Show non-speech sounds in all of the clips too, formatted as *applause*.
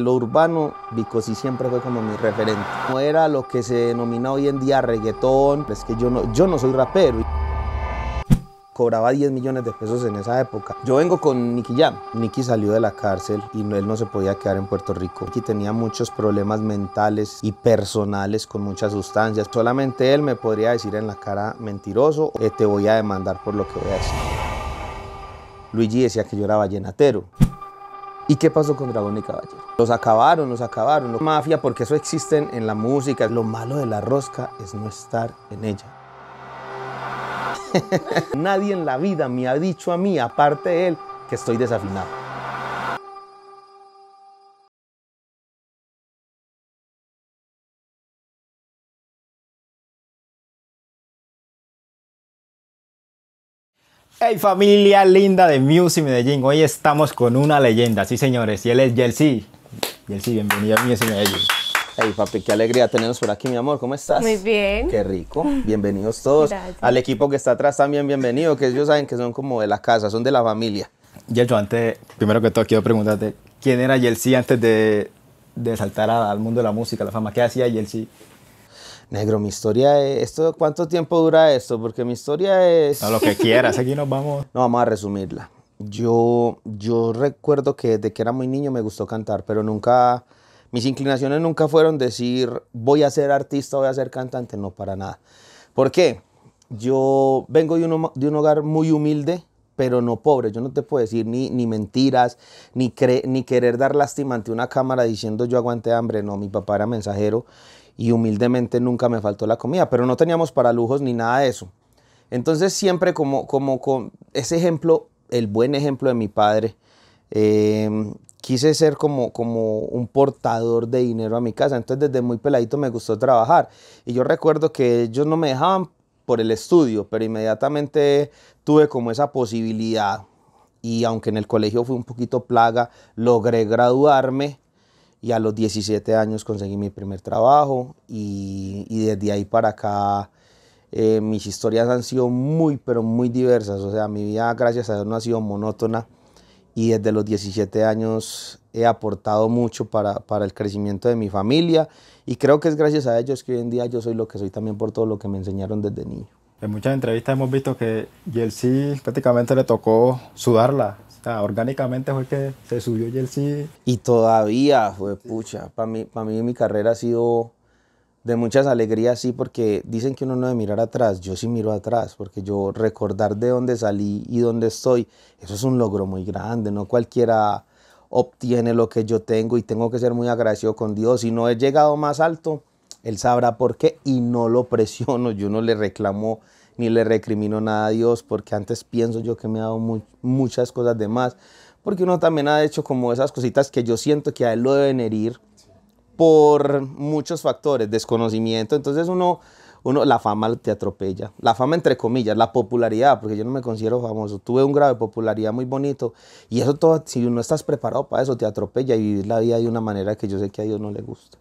Lo urbano, sí siempre fue como mi referente. No era lo que se denomina hoy en día reggaetón, es que yo no, yo no soy rapero. Cobraba 10 millones de pesos en esa época. Yo vengo con Nicky Jam. Nicky salió de la cárcel y no, él no se podía quedar en Puerto Rico. Nicky tenía muchos problemas mentales y personales con muchas sustancias. Solamente él me podría decir en la cara mentiroso, eh, te voy a demandar por lo que voy a decir. Luigi decía que yo era vallenatero. ¿Y qué pasó con Dragón y Caballero? Los acabaron, los acabaron. los mafia, porque eso existe en la música. Lo malo de la rosca es no estar en ella. *laughs* Nadie en la vida me ha dicho a mí, aparte de él, que estoy desafinado. Hey familia linda de Music Medellín, hoy estamos con una leyenda, sí señores, y él es Yelsi. Yelsi, bienvenido a Music Medellín. Hey papi, qué alegría tenernos por aquí, mi amor, ¿cómo estás? Muy bien. Qué rico, bienvenidos todos. Al equipo que está atrás también bienvenido, que ellos saben que son como de la casa, son de la familia. Jelsi, antes, primero que todo quiero preguntarte, ¿quién era Yelsi antes de, de saltar al mundo de la música, la fama? ¿Qué hacía Yelsi Negro, mi historia es... Eh, esto, ¿Cuánto tiempo dura esto? Porque mi historia es... A lo que quieras, aquí nos vamos. *laughs* No, vamos a resumirla. Yo, yo recuerdo que desde que era muy niño me gustó cantar, pero nunca... Mis inclinaciones nunca fueron decir, voy a ser artista, voy a ser cantante, no, para nada. ¿Por qué? Yo vengo de un, de un hogar muy humilde, pero no pobre. Yo no te puedo decir ni, ni mentiras, ni, ni querer dar lástima ante una cámara diciendo yo aguanté hambre. No, mi papá era mensajero y humildemente nunca me faltó la comida, pero no teníamos para lujos ni nada de eso. Entonces siempre como, como con ese ejemplo, el buen ejemplo de mi padre, em, quise ser como, como un portador de dinero a mi casa. Entonces desde muy peladito me gustó trabajar. Y yo recuerdo que ellos no me dejaban por el estudio, pero inmediatamente tuve como esa posibilidad. Y aunque en el colegio fui un poquito plaga, logré graduarme y a los 17 años conseguí mi primer trabajo y, desde ahí para acá eh, mis historias han sido muy, pero muy diversas. O sea, mi vida, gracias a Dios, no ha sido monótona y desde los 17 años he aportado mucho para, para el crecimiento de mi familia y creo que es gracias a ellos que hoy en día yo soy lo que soy también por todo lo que me enseñaron desde niño. En muchas entrevistas hemos visto que Yelsi prácticamente le tocó sudarla, orgánicamente fue que se subió y él sí. Y todavía, fue pucha, para mí, para mí mi carrera ha sido de muchas alegrías, sí, porque dicen que uno no debe mirar atrás, yo sí miro atrás, porque yo recordar de dónde salí y dónde estoy, eso es un logro muy grande, no cualquiera obtiene lo que yo tengo y tengo que ser muy agradecido con Dios. Si no he llegado más alto, Él sabrá por qué y no lo *laughs* presiono, yo no le reclamo ni le recrimino nada a Dios, porque antes pienso yo que me ha dado muchas cosas de más, porque uno también ha hecho como esas cositas que yo siento que a él lo deben herir por muchos factores, desconocimiento, entonces uno, uno, la fama te atropella, la fama entre comillas, la popularidad, porque yo no me considero famoso, tuve un grado de popularidad muy bonito y eso todo, si no estás preparado para eso, te atropella y vivir la vida de una manera que yo sé que a Dios no le gusta.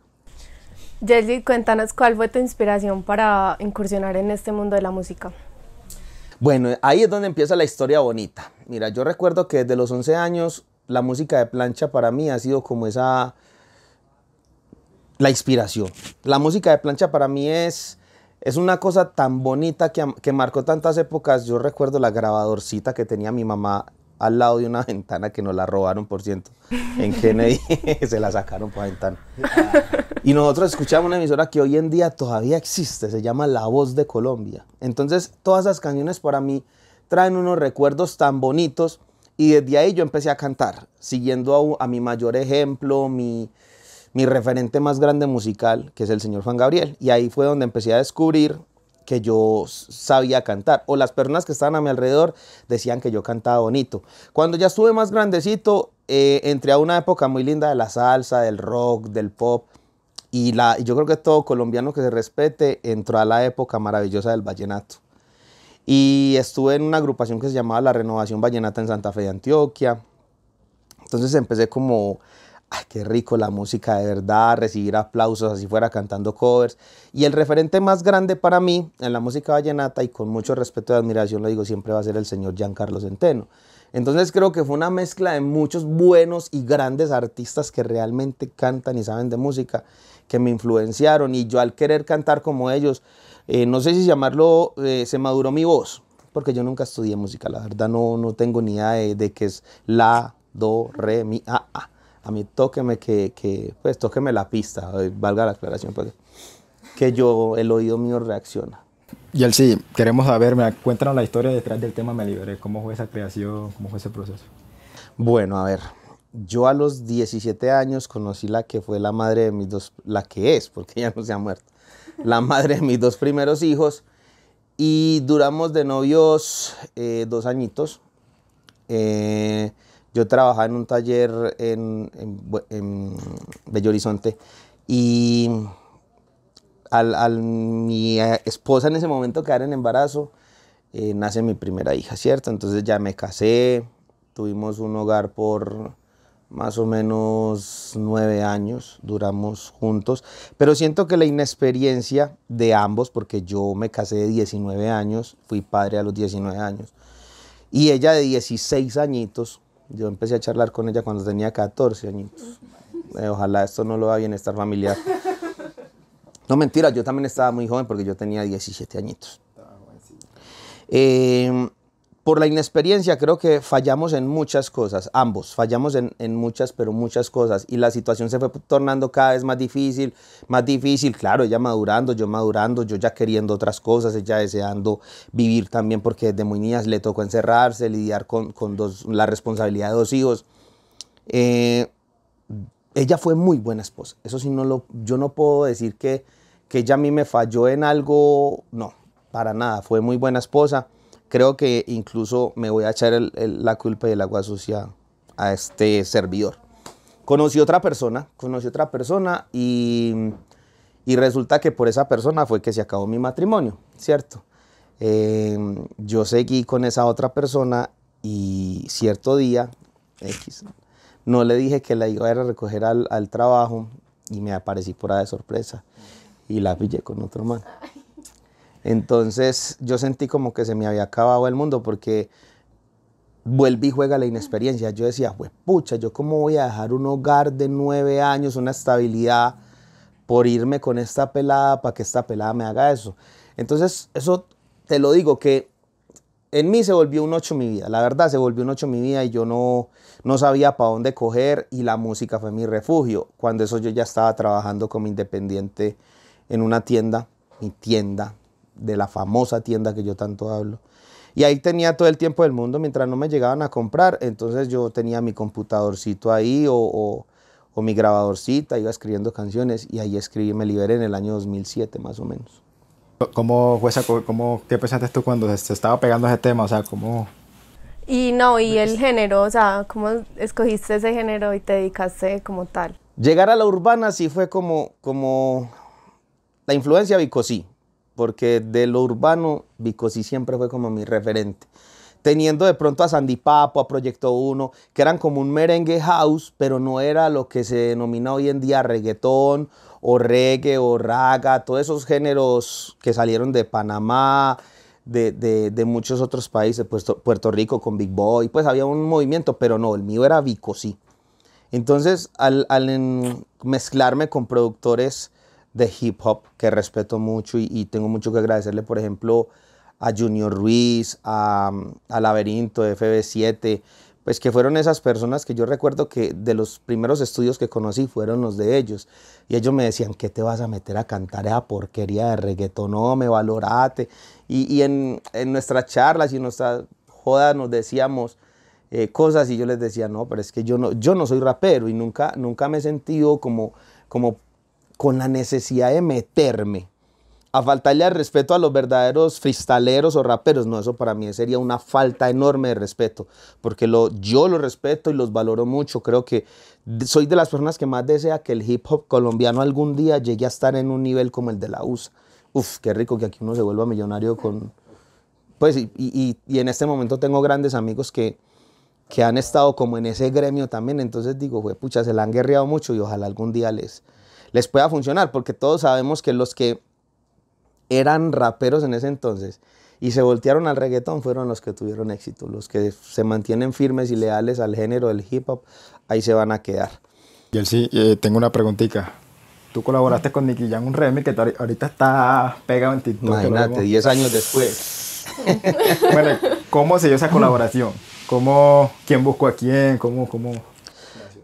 Jessie, cuéntanos cuál fue tu inspiración para incursionar en este mundo de la música. Bueno, ahí es donde empieza la historia bonita. Mira, yo recuerdo que desde los 11 años la música de plancha para mí ha sido como esa la inspiración. La música de plancha para mí es, es una cosa tan bonita que, que, marcó tantas épocas. Yo recuerdo la grabadorcita que tenía mi mamá al lado de una *laughs* ventana que nos la robaron, por ciento, en Kennedy, *laughs* se la sacaron por la ventana. Ah. Y nosotros escuchamos una emisora que hoy en día todavía existe, se llama La Voz de Colombia. Entonces, todas esas canciones para mí traen unos recuerdos tan bonitos y desde ahí yo empecé a cantar, siguiendo a, mi mayor ejemplo, mi, mi referente más grande musical, que es el señor Juan Gabriel. Y ahí fue donde empecé a descubrir que yo sabía cantar o las personas que estaban a mi alrededor decían que yo cantaba bonito. Cuando ya estuve más grandecito, eh, entré a una época muy linda de la salsa, del rock, del pop y la, yo creo que todo colombiano que se respete entró a la época maravillosa del vallenato. Y estuve en una agrupación que se llamaba La Renovación Vallenata en Santa Fe de Antioquia. Entonces empecé como ay, qué rico la música de verdad, recibir aplausos, así fuera cantando covers. Y el referente más grande para mí en la música vallenata, y con mucho respeto y admiración lo digo, siempre va a ser el señor Giancarlo Centeno. Entonces creo que fue una mezcla de muchos buenos y grandes artistas que realmente cantan y saben de música, que me influenciaron. Y yo al querer cantar como ellos, eh, no sé si llamarlo, eh, se maduró mi voz, porque yo nunca estudié música, la verdad no, no tengo ni idea de, que es la, do, re, mi, a, a a mí tóqueme que, que, pues tóqueme la pista, eh, valga la aclaración, porque que yo, el oído mío reacciona. Y él sí, queremos saber, cuéntanos la historia detrás del tema Me Liberé, cómo fue esa creación, cómo fue ese proceso. Bueno, a ver, yo a los 17 años conocí la que fue la madre de mis dos, la que es, porque ella no se ha muerto, la madre de mis dos primeros hijos, y duramos de novios eh, dos añitos. Eh, yo trabajaba en un taller en, Bello Horizonte y al, mi eh, esposa en ese momento quedar en embarazo, eh, nace mi primera hija, ¿cierto? Entonces ya me casé, tuvimos un hogar por más o menos nueve años, duramos juntos, pero siento que la inexperiencia de ambos, porque yo me casé de 19 años, fui padre a los 19 años, y ella de 16 añitos, yo empecé a charlar con ella cuando tenía 14 añitos. Eh, ojalá esto no lo haga bienestar familiar. No, mentira, yo también estaba muy joven porque yo tenía 17 añitos. Eh, por la inexperiencia creo que fallamos en muchas cosas, ambos, fallamos en, muchas, pero muchas cosas, y la situación se fue tornando cada vez más difícil, más difícil, claro, ella madurando, yo madurando, yo ya queriendo otras cosas, ella deseando vivir también, porque desde muy niñas le tocó encerrarse, lidiar con, dos, la responsabilidad de dos hijos. Eh, ella fue muy buena esposa, eso sí, no lo, yo no puedo decir que, que ella a mí me falló en algo, no, para nada, fue muy buena esposa creo que incluso me voy a echar la culpa y el agua sucia a este servidor. Conocí otra persona, conocí otra persona y, resulta que por esa persona fue que se acabó mi matrimonio, ¿cierto? Eh, yo seguí con esa otra persona y cierto día, X, no le dije que la iba a ir a recoger al, trabajo y me aparecí por ahí de sorpresa y la pillé con otro man. Entonces yo sentí como que se me había acabado el mundo porque volví y juega la inexperiencia. Yo decía, pues pucha, yo cómo voy a dejar un hogar de nueve años, una estabilidad, por irme con esta pelada para que esta pelada me haga eso. Entonces eso te lo digo que en mí se volvió un ocho mi vida, la verdad se volvió un ocho mi vida y yo no, no sabía para dónde coger y la música fue mi refugio. Cuando eso yo ya estaba trabajando como independiente en una tienda, mi tienda, de la famosa tienda que yo tanto hablo. Y ahí tenía todo el tiempo del mundo mientras no me llegaban a comprar. Entonces yo tenía mi computadorcito ahí o, o, mi grabadorcita, iba escribiendo canciones y ahí escribí, me liberé en el año 2007 más o menos. ¿Cómo fue esa, cómo, ¿Qué pensaste tú cuando se estaba pegando ese tema? O sea, ¿cómo...? Y no, y el género, o sea, ¿cómo escogiste ese género y te dedicaste como tal? Llegar a la urbana sí fue como, como la influencia Vicosí porque de lo urbano Bicosí siempre fue como mi referente. Teniendo de pronto a Sandy Papo, a Proyecto 1, que eran como un merengue house, pero no era lo que se denomina hoy en día reggaetón o reggae o raga, todos esos géneros que salieron de Panamá, de, muchos otros países, Puerto, Puerto Rico con Big Boy, pues había un movimiento, pero no, el mío era Bicosí. Entonces, al, al mezclarme con productores de hip hop que respeto mucho y, tengo mucho que agradecerle, por ejemplo, a Junior Ruiz, a, a Laberinto, FB7, pues que fueron esas personas que yo recuerdo que de los primeros estudios que conocí fueron los de ellos. Y ellos me decían, ¿qué te vas a meter a cantar esa porquería de reggaetón? No, me valorate. Y, y en, en, nuestras charlas y en nuestras jodas nos decíamos eh, cosas y yo les decía, no, pero es que yo no, yo no soy rapero y nunca, nunca me he sentido como, como con la necesidad de meterme a faltarle al respeto a los verdaderos freestaleros o raperos. No, eso para mí sería una falta enorme de respeto, porque lo, yo los respeto y los valoro mucho. Creo que soy de las personas que más desea que el hip hop colombiano algún día llegue a estar en un nivel como el de la USA. Uf, qué rico que aquí uno se vuelva millonario con... Pues y, en este momento tengo grandes amigos que, que han estado como en ese gremio también, entonces digo, pucha, se la han guerreado mucho y ojalá algún día les, les pueda funcionar, porque todos sabemos que los que eran raperos en ese entonces y se voltearon al reggaetón fueron los que tuvieron éxito, los que se mantienen firmes y leales al género del hip hop, ahí se van a quedar. Y él sí, eh, tengo una preguntita. Tú colaboraste con Nicky Jam un remix que ahorita está pegado en TikTok. Imagínate, 10 años después. *laughs* bueno, ¿cómo se dio esa colaboración? ¿Cómo, ¿Quién buscó a quién? ¿Cómo, cómo?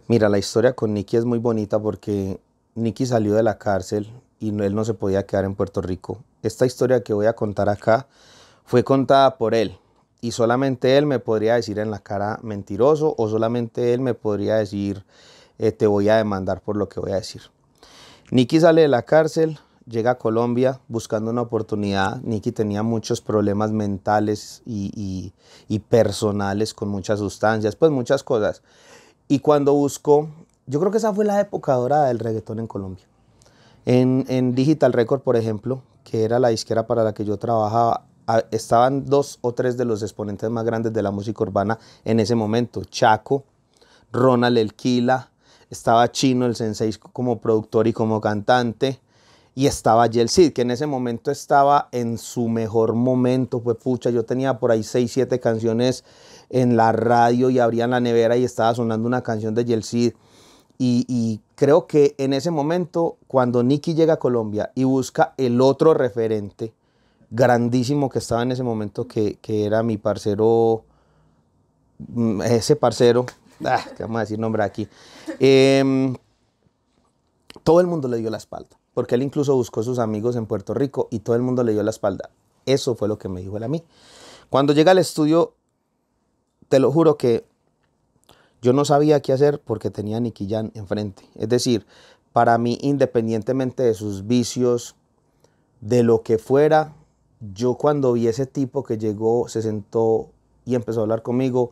Mira, la historia con Nicky es muy bonita porque Nicky salió de la cárcel y él no se podía quedar en Puerto Rico. Esta historia que voy a contar acá fue contada por él y solamente él me podría decir en la cara mentiroso o solamente él me podría decir eh, te voy a demandar por lo que voy a decir. Nicky sale de la cárcel, llega a Colombia buscando una oportunidad. Nicky tenía muchos problemas mentales y, y personales con muchas sustancias, pues muchas cosas. Y cuando buscó yo creo que esa fue la época dorada del reggaetón en Colombia. En, Digital Record, por ejemplo, que era la disquera para la que yo trabajaba, estaban dos o tres de los exponentes más grandes de la música urbana en ese momento. Chaco, Ronald Elquila, estaba Chino el Sensei como productor y como cantante, y estaba Yelcid, que en ese momento estaba en su mejor momento, pues pucha, yo tenía por ahí seis, siete canciones en la radio y abrían la nevera y estaba sonando una canción de Yelcid y, creo que en ese momento, cuando Nicky llega a Colombia y busca el otro referente grandísimo que estaba en ese momento, que, era mi parcero, mm, ese parcero, ah, que vamos a decir nombre aquí, em, todo el mundo le dio la espalda, porque él incluso buscó a sus amigos en Puerto Rico y todo el mundo le dio la espalda. Eso fue lo que me dijo él a mí. Cuando llega al estudio, te lo juro que yo no sabía qué hacer porque tenía a Nicky Jan enfrente. Es decir, para mí, independientemente de sus vicios, de lo que fuera, yo cuando vi ese tipo que llegó, se sentó y empezó a hablar conmigo,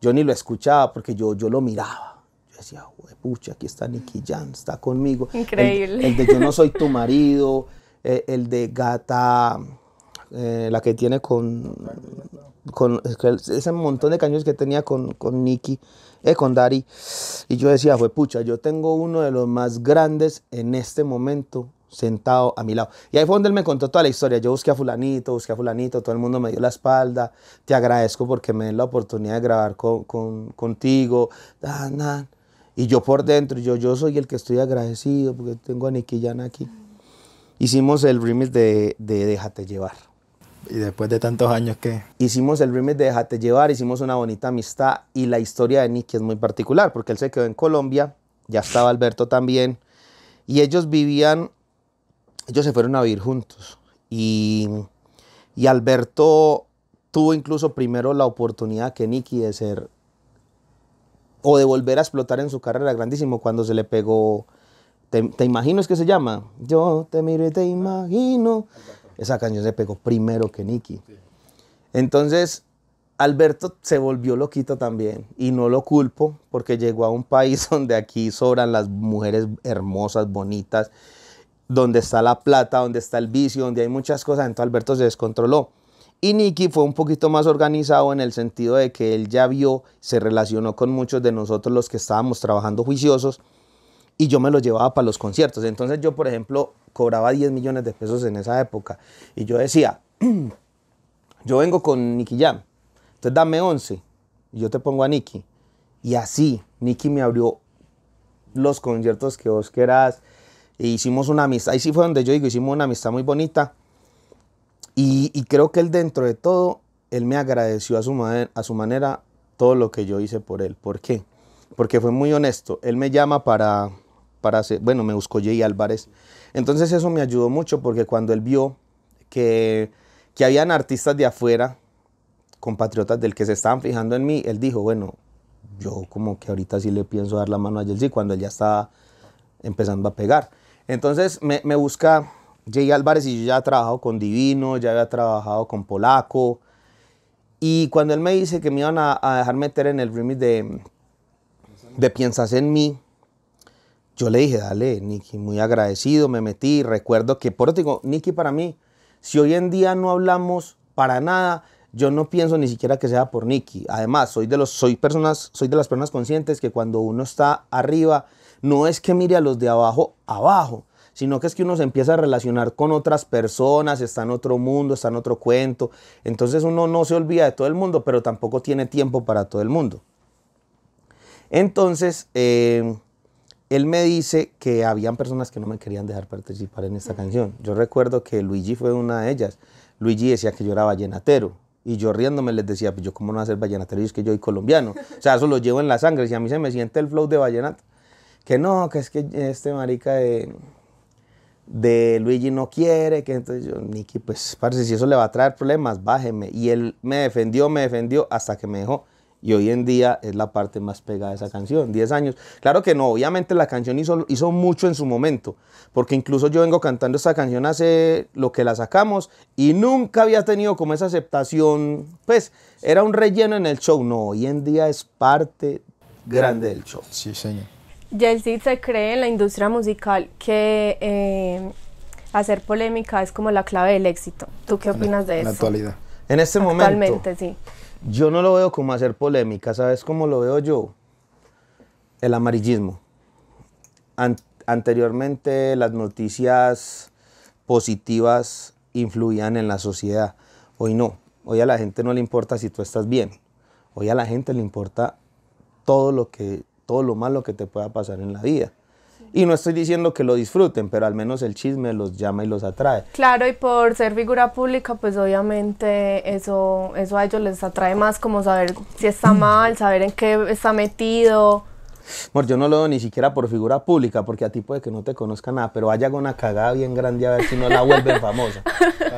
yo ni lo escuchaba porque yo, yo lo miraba. Yo decía, pucha, aquí está Nicky Jan, está conmigo. Increíble. El, de Yo no soy tu marido, eh, el, de Gata, eh, la que tiene con, con ese montón de cañones que tenía con, con Nicky. Eh, Dari. Y yo decía, fue pucha, yo tengo uno de los más grandes en este momento sentado a mi lado. Y ahí fue donde él me contó toda la historia. Yo busqué a fulanito, busqué a fulanito, todo el mundo me dio la espalda. Te agradezco porque me den la oportunidad de grabar con, contigo. Y yo por dentro, yo, yo soy el que estoy agradecido porque tengo a Nicky aquí. Hicimos el remix de Déjate llevar y después de tantos años que... Hicimos el remix de Déjate Llevar, hicimos una bonita amistad y la historia de Nicky es muy particular porque él se quedó en Colombia, ya estaba Alberto también y ellos vivían, ellos se fueron a vivir juntos y, y Alberto tuvo incluso primero la oportunidad que Nicky de ser o de volver a explotar en su carrera grandísimo cuando se le pegó... ¿Te, imagino es que se llama? Yo te miro y te imagino. Esa canción se pegó primero que Nicky. Entonces, Alberto se volvió loquito también y no lo culpo porque llegó a un país *laughs* donde aquí sobran las mujeres hermosas, bonitas, donde está la plata, donde está el vicio, donde hay muchas cosas. Entonces Alberto se descontroló. Y Nicky fue un poquito más organizado en el sentido de que él ya vio, se relacionó con muchos de nosotros los que estábamos trabajando juiciosos y yo me lo llevaba para los conciertos. Entonces yo, por ejemplo, cobraba 10 millones de pesos en esa época y yo decía, *clears throat* yo vengo con Nicky Jam, entonces dame 11 y yo te pongo a Nicky. Y así, Nicky me abrió los conciertos que vos querás. E hicimos una amistad, ahí sí fue donde yo digo, hicimos una amistad muy bonita. Y, creo que él dentro de todo, él me agradeció a su, a su manera todo lo que yo hice por él. ¿Por qué? Porque fue muy honesto. Él me llama para bueno, me buscó Jay Álvarez. Entonces eso me ayudó mucho porque cuando él vio que, que habían artistas de afuera, compatriotas del que se estaban fijando en mí, él dijo, bueno, yo como que ahorita sí le pienso dar la mano a sí cuando él ya estaba empezando a pegar. Entonces me, busca Jay Álvarez y yo ya he trabajado con Divino, ya había trabajado con Polaco. Y cuando él me dice que me iban a, a dejar meter en el remix de, de Piensas en mí, yo le dije, dale, Nicky, muy agradecido, me metí. Recuerdo que, por eso digo, Nicky, para mí, si hoy en día no hablamos para nada, yo no pienso ni siquiera que sea por Nicky. Además, soy de, los, soy, personas, soy de las personas conscientes que cuando uno está arriba, no es que mire a los de abajo, abajo, sino que es que uno se empieza a relacionar con otras personas, está en otro mundo, está en otro cuento. Entonces uno no se olvida de todo el mundo, pero tampoco tiene tiempo para todo el mundo. Entonces, eh, él me dice que habían personas que no me querían dejar participar en esta canción. Yo recuerdo que Luigi fue una de ellas. Luigi decía que yo era vallenatero. Y yo riéndome les decía, pues yo cómo no hacer vallenatero, y es que yo soy colombiano. O sea, eso lo llevo en la sangre. Y a mí se me siente el flow de vallenato. Que no, que es que este marica de, Luigi no quiere. que Entonces yo, Nicky, pues parece si eso le va a traer problemas, bájeme. Y él me defendió, me defendió hasta que me dejó y hoy en día es la parte más pegada de esa canción, 10 años. Claro que no, obviamente la canción hizo, hizo mucho en su momento, porque incluso yo vengo cantando esa canción hace lo que la sacamos y nunca había tenido como esa aceptación, pues era un relleno en el show, no, hoy en día es parte grande del show. Sí, señor. Yeltsin se cree en la industria musical que eh, hacer polémica es como la clave del éxito. ¿Tú qué opinas de eso? En la actualidad. En este momento. Actualmente, sí. Yo no lo veo como hacer polémica, ¿sabes cómo lo veo yo? El amarillismo. anteriormente las noticias positivas influían en la sociedad. Hoy no. Hoy a la gente no le importa si tú estás bien. Hoy a la gente le importa todo lo que todo lo malo que te pueda pasar en la vida. Y no estoy diciendo que lo disfruten, pero al menos el chisme los llama y los atrae. Claro, y por ser figura pública, pues obviamente eso, eso a ellos les atrae más como saber si está *clears throat* mal, saber en qué está metido. Bueno, yo no lo doy ni siquiera por figura pública, porque a ti puede que no te conozca nada, pero vaya con una cagada bien grande a ver si no la vuelven *laughs* famosa.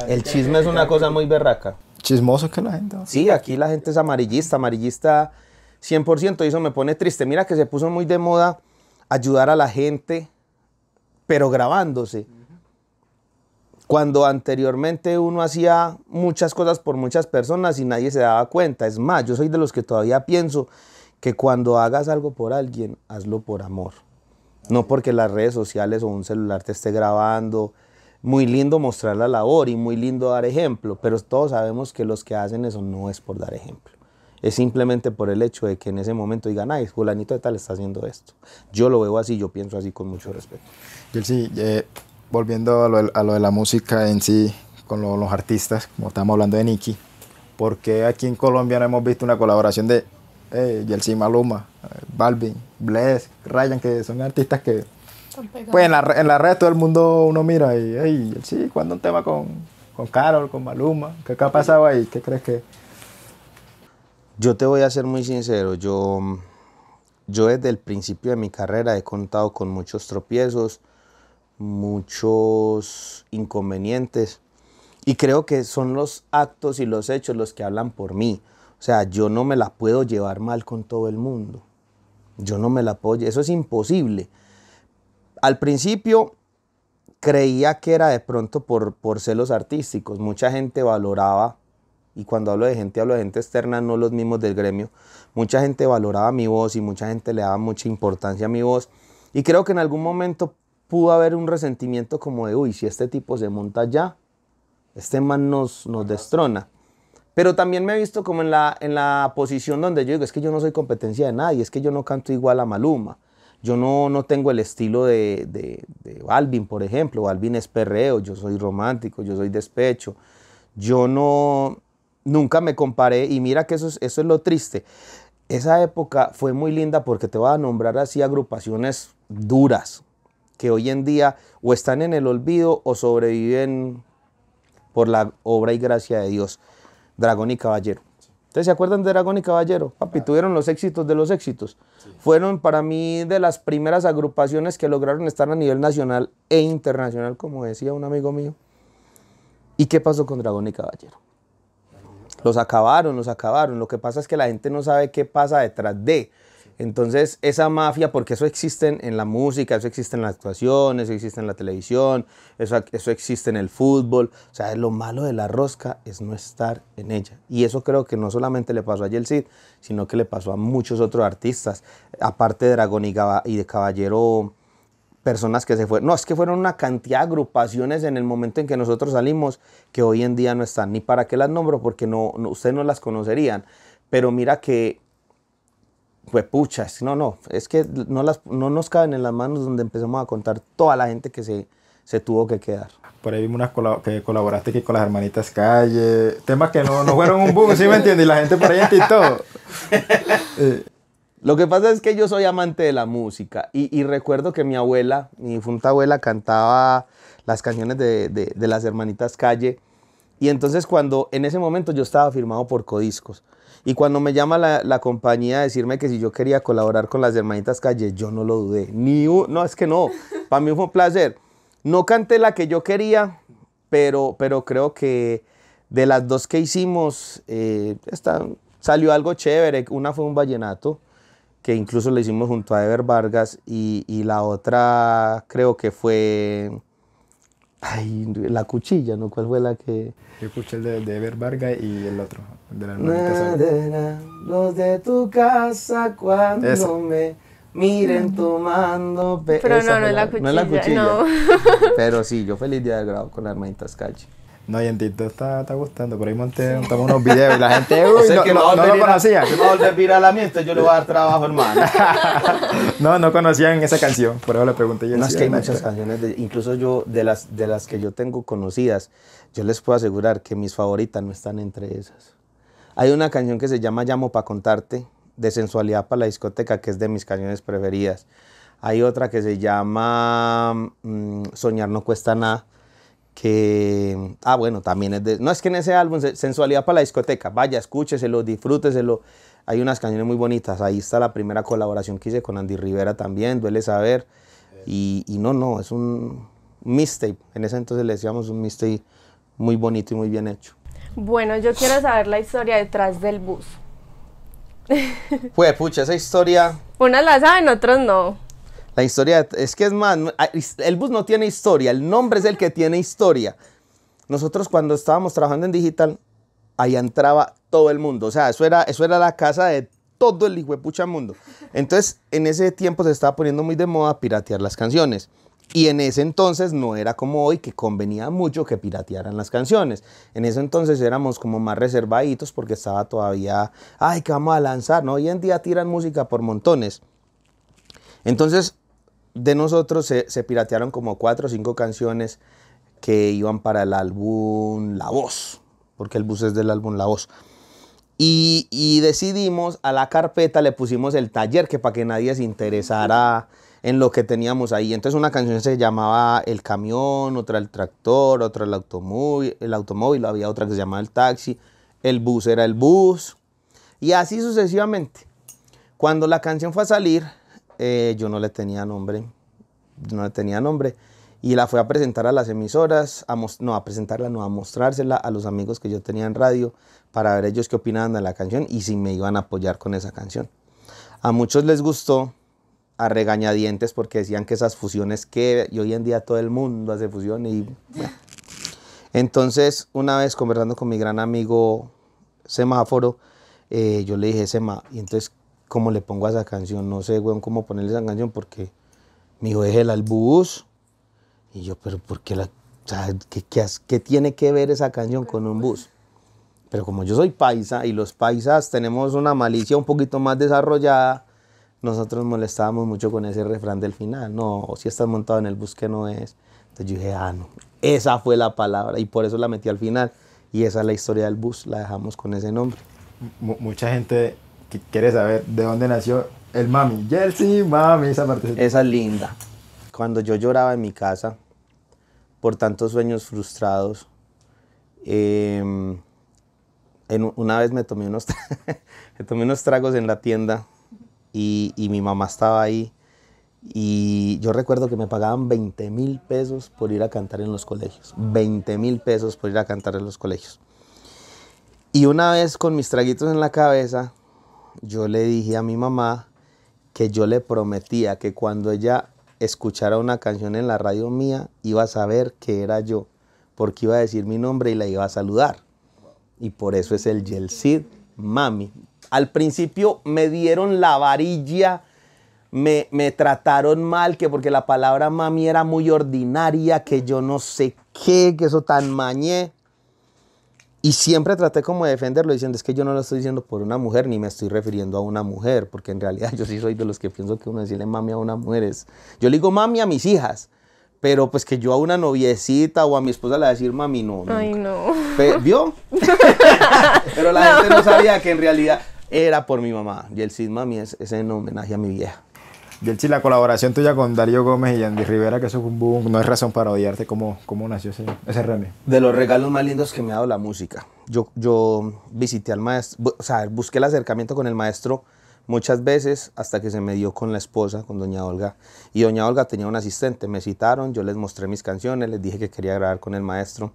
El chisme es una cosa muy berraca. Chismoso que la gente. Sí, aquí la gente es amarillista, amarillista 100%, y eso me pone triste. Mira que se puso muy de moda ayudar a la gente, pero grabándose. Cuando anteriormente uno hacía muchas cosas por muchas personas y nadie se daba cuenta. Es más, yo soy de los que todavía pienso que cuando hagas algo por alguien, hazlo por amor. No porque las redes sociales o un celular te esté grabando. Muy lindo mostrar la labor y muy lindo dar ejemplo, pero todos sabemos que los que hacen eso no es por dar ejemplo es simplemente por el hecho de que en ese momento digan, ay, fulanito de tal está haciendo esto. Yo lo veo así, yo pienso así con mucho respeto. Y sí, eh, volviendo a lo, de, la música en sí, con los artistas, como estamos hablando de Nicky, porque aquí en Colombia no hemos visto una colaboración de eh, Yelsi Maluma, eh, Balvin, Bless, Ryan, que son artistas que... Pues en la, en la red todo el mundo uno mira y, hey, cuando un tema con, con Carol, con Maluma? ¿Qué, qué ha pasado ahí? ¿Qué crees que...? Yo te voy a ser muy sincero, yo, yo desde el principio de mi carrera he contado con muchos tropiezos, muchos inconvenientes y creo que son los actos y los hechos los que hablan por mí. O sea, yo no me la puedo llevar mal con todo el mundo. Yo no me la apoyo, eso es imposible. Al principio creía que era de pronto por, por celos artísticos. Mucha gente valoraba y cuando hablo de gente, hablo de gente externa, no los mismos del gremio. Mucha gente valoraba mi voz y mucha gente le daba mucha importancia a mi voz. Y creo que en algún momento pudo haber un resentimiento como de, uy, si este tipo se monta ya, este man nos, nos destrona. Pero también me he visto como en la, en la posición donde yo digo, es que yo no soy competencia de nadie, es que yo no canto igual a Maluma. Yo no, no tengo el estilo de, de, de Balvin, por ejemplo. alvin es perreo, yo soy romántico, yo soy despecho. Yo no, nunca me comparé y mira que eso es, eso es lo triste. Esa época fue muy linda porque te voy a nombrar así agrupaciones duras que hoy en día o están en el olvido o sobreviven por la obra y gracia de Dios. Dragón y Caballero. ¿Ustedes se acuerdan de Dragón y Caballero? Papi, tuvieron los éxitos de los éxitos. Fueron para mí de las primeras agrupaciones que lograron estar a nivel nacional e internacional, como decía un amigo mío. ¿Y qué pasó con Dragón y Caballero? Los acabaron, los acabaron. Lo que pasa es que la gente no sabe qué pasa detrás de. Entonces, esa mafia, porque eso existe en la música, eso existe en la actuación, eso existe en la televisión, eso, eso existe en el fútbol. O sea, lo malo de la rosca es no estar en ella. Y eso creo que no solamente le pasó a Yelcid, sino que le pasó a muchos otros artistas. Aparte de Dragón y de Caballero personas que se fueron. No, es que fueron una cantidad de agrupaciones en el momento en que nosotros salimos que hoy en día no están. Ni para qué las nombro porque no, ustedes no las conocerían. Pero mira que, pues pucha, no, no, es que no, las, no nos caben en las manos donde empezamos a contar toda la gente que se, tuvo que quedar. Por ahí vimos unas que colaboraste aquí con las hermanitas calle, temas que no, fueron un boom, ¿sí me entiendes? Y la gente por ahí en *laughs* Lo que pasa es que yo soy amante de la música y, recuerdo que mi abuela, mi difunta abuela, cantaba las canciones de, las hermanitas Calle. Y entonces cuando en ese momento yo estaba firmado por Codiscos. Y cuando me llama la, compañía a decirme que si yo quería colaborar con las hermanitas Calle, yo no lo dudé. Ni un, no, es que no. *laughs* Para mí fue un placer. No canté la que yo quería, pero, pero creo que de las dos que hicimos, eh, salió algo chévere. Una fue un vallenato que incluso lo hicimos junto a Ever Vargas, y, la otra creo que fue... la cuchilla, ¿no? ¿Cuál fue la que...? Yo escuché el de, de Ever Vargas y el otro, de la hermanita Los de tu casa cuando me miren tomando... Pero no, no es la, cuchilla, no Pero sí, yo feliz día de grado con la hermanita Scalchi. No, y en TikTok está, está gustando. Por ahí montamos unos videos y la gente, *laughs* uy, no, que no, conocía. No a yo le voy a dar trabajo, hermano. *laughs* no, no conocían esa canción, por eso le pregunté yo. No, es que hay muchas canciones, incluso yo, de las, de las que yo tengo conocidas, yo les puedo asegurar que mis favoritas no están entre esas. Hay una canción que se llama Llamo para contarte, de sensualidad para la discoteca, que es de mis canciones preferidas. Hay otra que se llama mm, Soñar no cuesta nada que, ah, bueno, también es de, no es que en ese álbum, Sensualidad para la discoteca, vaya, escúcheselo, disfrúteselo, hay unas canciones muy bonitas, ahí está la primera colaboración que hice con Andy Rivera también, duele saber, y, no, no, es un mixtape, en ese entonces le decíamos un mixtape muy bonito y muy bien hecho. Bueno, yo quiero saber la historia detrás del bus. Pues, pucha, esa historia... Unas la saben, otros no. La historia, es que es más, ah, el bus no tiene historia, el nombre es el que tiene historia. Nosotros cuando estábamos trabajando en digital, ahí entraba todo el mundo. O sea, eso era, eso era la casa de todo el pucha mundo. Entonces, en ese tiempo se estaba poniendo muy de moda piratear las canciones. Y en ese entonces no era como hoy, que convenía mucho que piratearan las canciones. En ese entonces éramos como más reservaditos porque estaba todavía, ay, que vamos a lanzar, ¿no? Hoy en día tiran música por montones. Entonces, de nosotros se, piratearon como cuatro o cinco canciones que iban para el álbum La Voz, porque el bus es del álbum La Voz. Y, y, decidimos, a la carpeta le pusimos el taller, que para que nadie se interesara en lo que teníamos ahí. Entonces una canción se llamaba El Camión, otra El Tractor, otra El Automóvil, el automóvil había otra que se llamaba El Taxi, El Bus era El Bus, y así sucesivamente. Cuando la canción fue a salir, eh, yo no le tenía nombre, no le tenía nombre. Y la fue a presentar a las emisoras, no a presentarla, no a mostrársela a los amigos que yo tenía en radio para ver ellos qué opinaban de la canción y si me iban a apoyar con esa canción. A muchos les gustó, a regañadientes porque decían que esas fusiones que y hoy en día todo el mundo hace fusión y bueno. entonces una vez conversando con mi gran amigo semáforo eh, yo le dije sema y entonces cómo le pongo a esa canción, no sé, weón, cómo ponerle esa canción, porque mi hijo es el bus. Y yo, pero ¿por qué la, o sea, ¿qué, qué tiene que ver esa canción con un bus? Pero como yo soy paisa y los paisas tenemos una malicia un poquito más desarrollada, nosotros molestábamos mucho con ese refrán del final. No, si estás montado en el bus que no es. Entonces yo dije, ah, no, esa fue la palabra y por eso la metí al final. Y esa es la historia del bus, la dejamos con ese nombre. mucha gente ¿Quieres saber de dónde nació el mami. Yelsi, mami, esa parte. Esa linda. Cuando yo lloraba en mi casa por tantos sueños frustrados, em, en, una vez me tomé, unos *laughs* me tomé unos tragos en la tienda y, y mi mamá estaba ahí. Y yo recuerdo que me pagaban 20 mil pesos por ir a cantar en los colegios. 20 mil pesos por ir a cantar en los colegios. Y una vez con mis traguitos en la cabeza, yo le dije a mi mamá que yo le prometía que cuando ella escuchara una canción en la radio mía, iba a saber que era yo, porque iba a decir mi nombre y la iba a saludar. Y por eso es el Yelcid Mami. Al principio me dieron la varilla, me, trataron mal, que porque la palabra mami era muy ordinaria, que yo no sé qué, que eso tan mañé. Y siempre traté como de defenderlo diciendo, es que yo no lo estoy diciendo por una mujer ni me estoy refiriendo a una mujer, porque en realidad *laughs* yo sí soy de los que pienso que uno decirle mami a una mujer es, yo le digo mami a mis hijas, pero pues que yo a una noviecita o a mi esposa le voy decir mami, no. Ay, no. ¿Vio? *laughs* pero la gente no sabía que en realidad era por mi mamá. Y el sí, Mami es, es en homenaje a mi vieja chile la colaboración tuya con Darío Gómez y Andy Rivera, que eso fue un boom, no es razón para odiarte. ¿Cómo, nació ese, ese remix? De los regalos más lindos que me ha dado la música. Yo, yo visité al maestro, o sea, busqué el acercamiento con el maestro muchas veces hasta que se me dio con la esposa, con doña Olga. Y doña Olga tenía un asistente, me citaron, yo les mostré mis canciones, les dije que quería grabar con el maestro.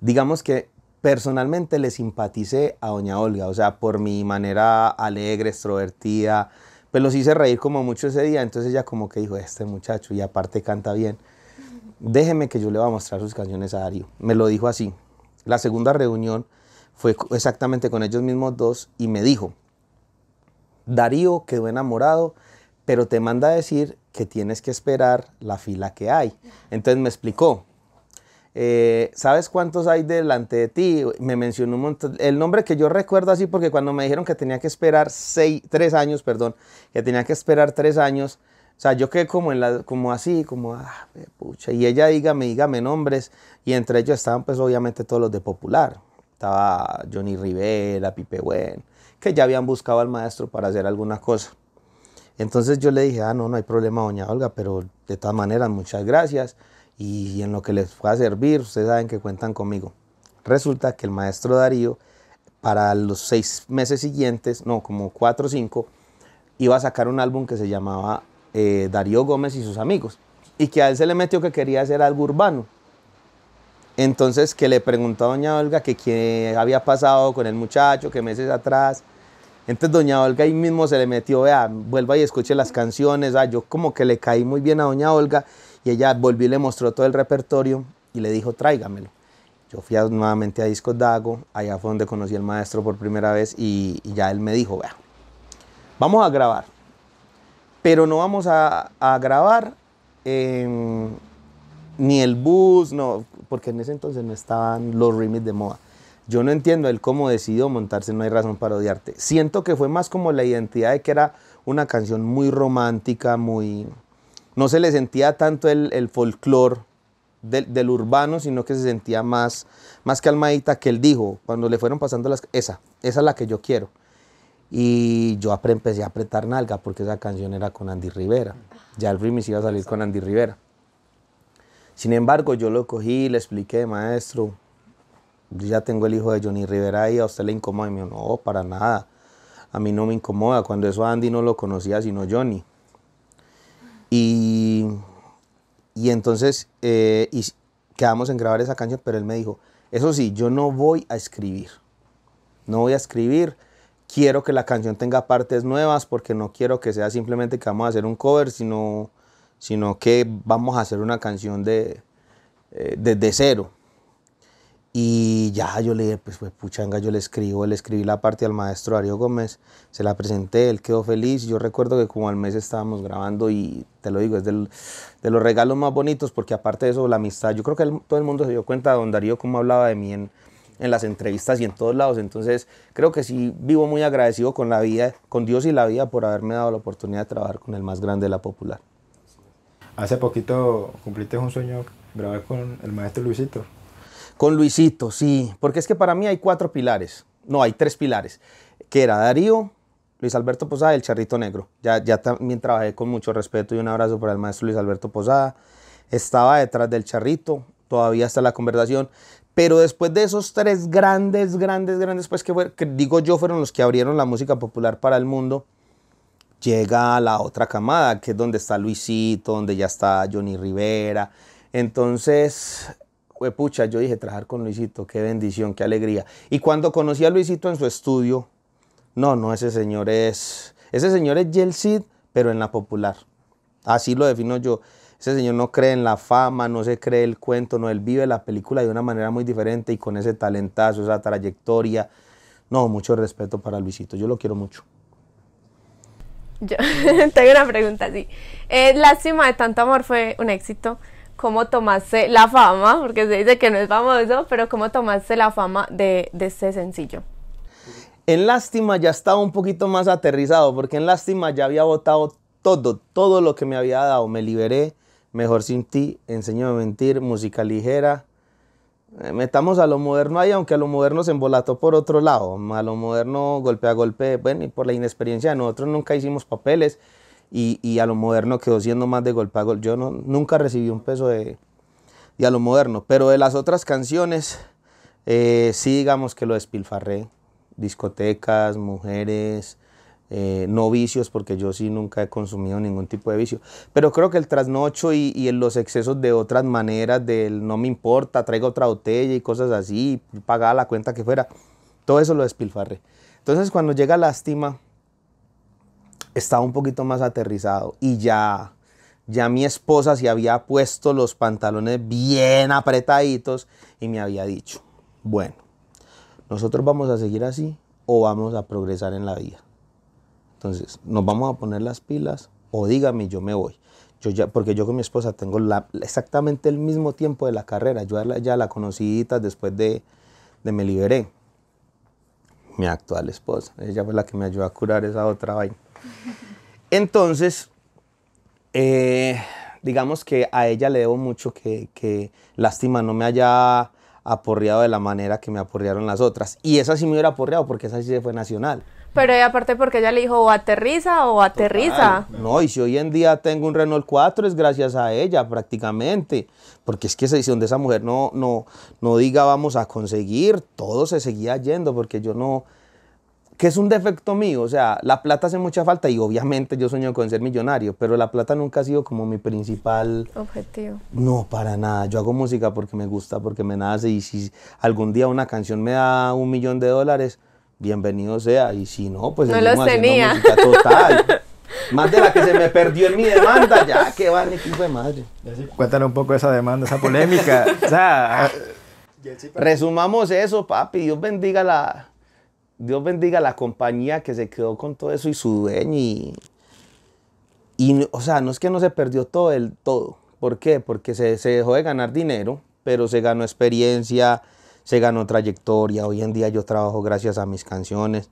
Digamos que personalmente le simpaticé a doña Olga, o sea, por mi manera alegre, extrovertida, pues los hice reír como mucho ese día, entonces ya como que dijo, este muchacho, y aparte canta bien, déjeme que yo le voy a mostrar sus canciones a Darío. Me lo dijo así. La segunda reunión fue exactamente con ellos mismos dos y me dijo, Darío quedó enamorado, pero te manda a decir que tienes que esperar la fila que hay. Entonces me explicó, eh, ¿sabes cuántos hay delante de ti? Me mencionó un montón, el nombre que yo recuerdo así porque cuando me dijeron que tenía que esperar seis, tres años, perdón, que tenía que esperar tres años, o sea, yo quedé como, así, como, ah, pucha, y ella dígame, dígame nombres, y entre ellos estaban pues obviamente todos los de Popular, estaba Johnny Rivera, Pipe Buen, que ya habían buscado al maestro para hacer alguna cosa. Entonces yo le dije, ah, no, no hay problema, doña Olga, pero de todas maneras, muchas gracias y en lo que les va a servir, ustedes saben que cuentan conmigo. Resulta que el maestro Darío, para los seis meses siguientes, no, como cuatro o cinco, iba a sacar un álbum que se llamaba eh, Darío Gómez y sus amigos, y que a él se le metió que quería hacer algo urbano. Entonces que le preguntó a doña Olga que qué había pasado con el muchacho, que meses atrás. Entonces doña Olga ahí mismo se le metió, vea, vuelva y escuche las canciones. Ah, yo como que le caí muy bien a doña Olga y ella volvió y le mostró todo el repertorio y le dijo, tráigamelo. Yo fui nuevamente a Discos Dago, allá fue donde conocí al maestro por primera vez y, ya él me dijo, vea, vamos a grabar, pero no vamos a, grabar ni el bus, no, porque en ese entonces no estaban los remix de moda. Yo no entiendo él cómo decidió montarse No hay razón para odiarte. Siento que fue más como la identidad de que era una canción muy romántica, muy no se le sentía tanto el, el folclore del, urbano, sino que se sentía más, más calmadita, que él dijo, cuando le fueron pasando las... Esa, esa es la que yo quiero. Y yo empecé a apretar nalga porque esa canción era con Andy Rivera. Ya el me iba a salir con Andy Rivera. Sin embargo, yo lo cogí, le expliqué, maestro, yo ya tengo el hijo de Johnny Rivera ahí, a usted le incomoda. Y me dijo, no, para nada. A mí no me incomoda. Cuando eso Andy no lo conocía, sino Johnny. Y, y entonces eh, quedamos en grabar esa canción, pero él me dijo, eso sí, yo no voy a escribir, no voy a escribir, quiero que la canción tenga partes nuevas porque no quiero que sea simplemente que vamos a hacer un cover, sino, que vamos a hacer una canción de, eh, desde cero. Y ya yo le dije, pues, pues puchanga, yo le escribo, le escribí la parte al maestro Darío Gómez, se la presenté, él quedó feliz. Yo recuerdo que como al mes estábamos grabando y te lo digo, es de los regalos más bonitos porque aparte de eso, la amistad, yo creo que todo el mundo se dio cuenta de don Darío cómo hablaba de mí en, en las entrevistas y en todos lados. Entonces creo que sí vivo muy agradecido con la vida, con Dios y la vida por haberme dado la oportunidad de trabajar con el más grande de la popular. Hace poquito cumpliste un sueño grabar con el maestro Luisito. Con Luisito, sí, porque es que para mí hay cuatro pilares, no, hay tres pilares, que era Darío, Luis Alberto Posada y el Charrito Negro. Ya, ya también trabajé con mucho respeto y un abrazo para el maestro Luis Alberto Posada. Estaba detrás del Charrito, todavía está la conversación, pero después de esos tres grandes, grandes, grandes, pues que, digo yo fueron los que abrieron la música popular para el mundo, llega a la otra camada, que es donde está Luisito, donde ya está Johnny Rivera. Entonces, pucha, yo dije, trabajar con Luisito, qué bendición, qué alegría. Y cuando conocí a Luisito en su estudio, no, no, ese señor es, ese señor es Yeltsin, pero en la popular. Así lo defino yo. Ese señor no cree en la fama, no se cree el cuento, no, él vive la película de una manera muy diferente y con ese talentazo, esa trayectoria. No, mucho respeto para Luisito, yo lo quiero mucho. Yo *laughs* tengo una pregunta sí, eh, lástima de tanto amor fue un éxito cómo tomaste la fama, porque se dice que no es famoso, pero cómo tomaste la fama de, de este sencillo. En Lástima ya estaba un poquito más aterrizado, porque en Lástima ya había votado todo, todo lo que me había dado. Me liberé, Mejor sin ti, Enseño a mentir, Música ligera. Eh, metamos a lo moderno ahí, aunque a lo moderno se embolató por otro lado. A lo moderno, golpe a golpe, bueno, y por la inexperiencia de nosotros nunca hicimos papeles y, a lo moderno quedó siendo más de golpe a golpe. Yo no, nunca recibí un peso de, a lo moderno, pero de las otras canciones, eh, sí digamos que lo despilfarré. Discotecas, mujeres, eh, no vicios, porque yo sí nunca he consumido ningún tipo de vicio. Pero creo que el trasnocho y, y los excesos de otras maneras, del no me importa, traigo otra botella y cosas así, pagaba la cuenta que fuera, todo eso lo despilfarré. Entonces cuando llega lástima, estaba un poquito más aterrizado y ya, ya mi esposa se había puesto los pantalones bien apretaditos y me había dicho, bueno, nosotros vamos a seguir así o vamos a progresar en la vida. Entonces, nos vamos a poner las pilas o dígame, yo me voy. Yo ya, porque yo con mi esposa tengo exactamente el mismo tiempo de la carrera. Yo ya la, conocí después de, de me liberé. Mi actual esposa. Ella fue la que me ayudó a curar esa otra vaina. Entonces, eh, digamos que a ella le debo mucho que, lástima no me haya aporreado de la manera que me aporrearon las otras. Y esa sí me hubiera aporreado porque esa sí se fue nacional. Pero eh, aparte porque ella le dijo o aterriza o aterriza. No, y si hoy en día tengo un Renault 4 es gracias a ella prácticamente. Porque es que esa edición de esa mujer no, no, no diga vamos a conseguir, todo se seguía yendo porque yo no, que es un defecto mío, o sea, la plata hace mucha falta y obviamente yo sueño con ser millonario, pero la plata nunca ha sido como mi principal objetivo. No, para nada. Yo hago música porque me gusta, porque me nace y si algún día una canción me da un millón de dólares, bienvenido sea. Y si no, pues no los tenía. Más de la que se me perdió en mi demanda, ya, que van equipo de madre. Cuéntale un poco esa demanda, esa polémica. o sea, resumamos eso, papi. Dios bendiga la, Dios bendiga a la compañía que se quedó con todo eso y su dueño. Y, o sea, no es que no se perdió todo el todo. ¿Por qué? Porque se, se dejó de ganar dinero, pero se ganó experiencia, se ganó trayectoria. Hoy en día yo trabajo gracias a mis canciones.